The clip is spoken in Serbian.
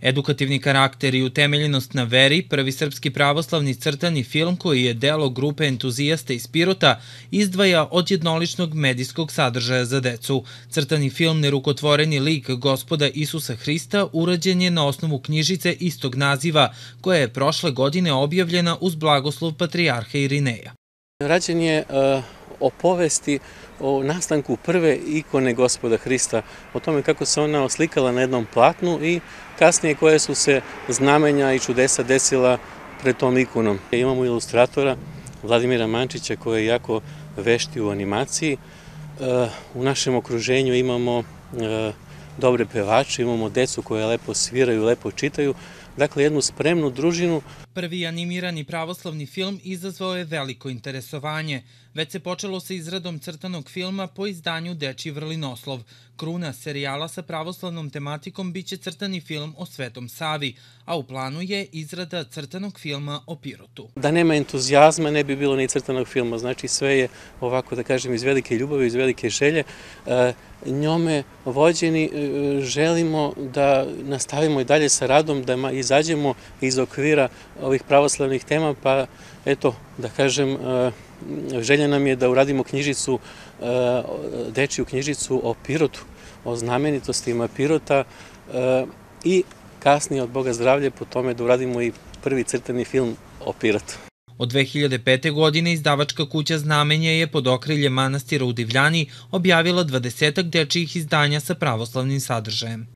Edukativni karakter i utemeljenost na veri, prvi srpski pravoslavni crtani film koji je delo grupe entuzijasta iz Pirota, izdvaja od jednoličnog medijskog sadržaja za decu. Crtani film Nerukotvoreni lik gospoda Isusa Hrista urađen je na osnovu knjižice istog naziva, koja je prošle godine objavljena uz blagoslov Patrijarha Irineja. Rađen je e, o povesti o nastanku prve ikone gospoda Hrista, o tome kako se ona oslikala na jednom platnu i kasnije koje su se znamenja i čudesa desila pred tom ikonom. Imamo ilustratora Vladimira Mančića koji je jako vešti u animaciji. E, u našem okruženju imamo e, dobre pevače, imamo decu koje lepo sviraju, lepo čitaju, dakle jednu spremnu družinu. Prvi animirani pravoslavni film izazvao je veliko interesovanje. Već se počelo sa izradom crtanog filma po izdanju Deči vrlinoslov. Kruna serijala sa pravoslavnom tematikom biće crtani film o Svetom Savi, a u planu je izrada crtanog filma o Pirotu. Da nema entuzijazma ne bi bilo ni crtanog filma, znači sve je ovako da kažem iz velike ljubave, iz velike želje. E, njome vođeni e, želimo da nastavimo i dalje sa radom, da izađemo iz okvira ovih pravoslavnih tema, pa eto, da kažem, e, želja nam je da uradimo knjižicu, e, dečiju knjižicu o Pirotu, o znamenitostima Pirota e, i kasnije od Boga zdravlje po tome da uradimo i prvi crteni film o Pirotu. Od 2005. godine izdavačka kuća Znamenja je pod okrilje manastira u Divljani objavila dvadesetak dečijih izdanja sa pravoslavnim sadržajem.